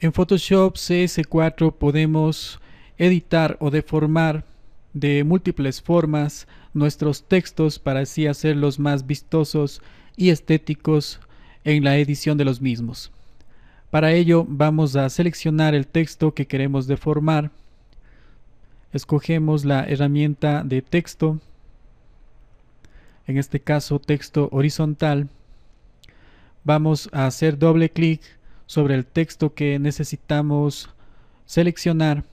En Photoshop CS4 podemos editar o deformar de múltiples formas nuestros textos para así hacerlos más vistosos y estéticos en la edición de los mismos. Para ello vamos a seleccionar el texto que queremos deformar. Escogemos la herramienta de texto, en este caso texto horizontal. Vamos a hacer doble clic sobre el texto que necesitamos seleccionar.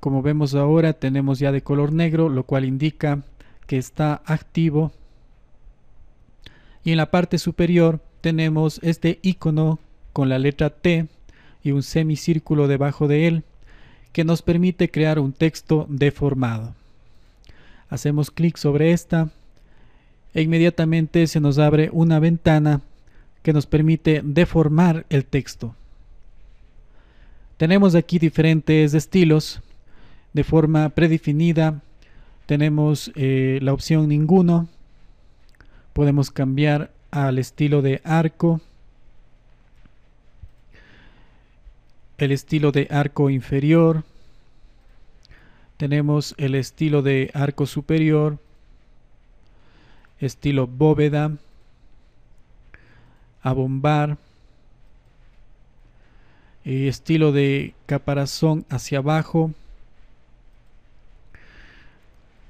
Como vemos ahora tenemos ya de color negro, lo cual indica que está activo. Y en la parte superior tenemos este icono con la letra T y un semicírculo debajo de él que nos permite crear un texto deformado. Hacemos clic sobre esta e inmediatamente se nos abre una ventana que nos permite deformar el texto. Tenemos aquí diferentes estilos de forma predefinida. Tenemos eh, la opción ninguno. Podemos cambiar al estilo de arco. El estilo de arco inferior. Tenemos el estilo de arco superior. Estilo bóveda a bombar, eh, estilo de caparazón hacia abajo,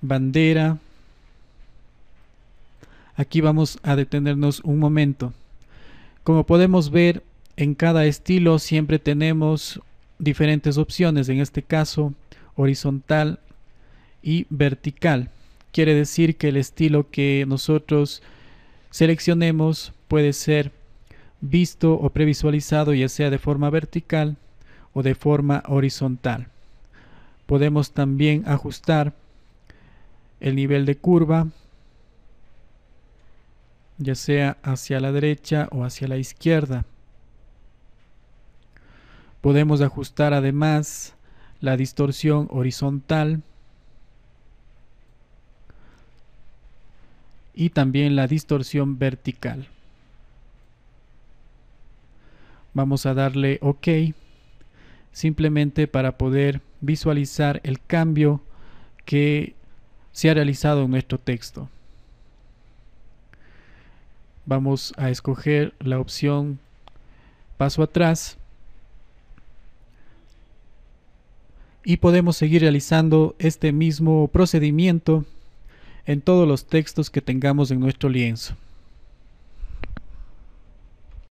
bandera. Aquí vamos a detenernos un momento. Como podemos ver, en cada estilo siempre tenemos diferentes opciones, en este caso horizontal y vertical. Quiere decir que el estilo que nosotros seleccionemos puede ser visto o previsualizado ya sea de forma vertical o de forma horizontal. Podemos también ajustar el nivel de curva, ya sea hacia la derecha o hacia la izquierda. Podemos ajustar además la distorsión horizontal y también la distorsión vertical. Vamos a darle OK, simplemente para poder visualizar el cambio que se ha realizado en nuestro texto. Vamos a escoger la opción paso atrás y podemos seguir realizando este mismo procedimiento en todos los textos que tengamos en nuestro lienzo.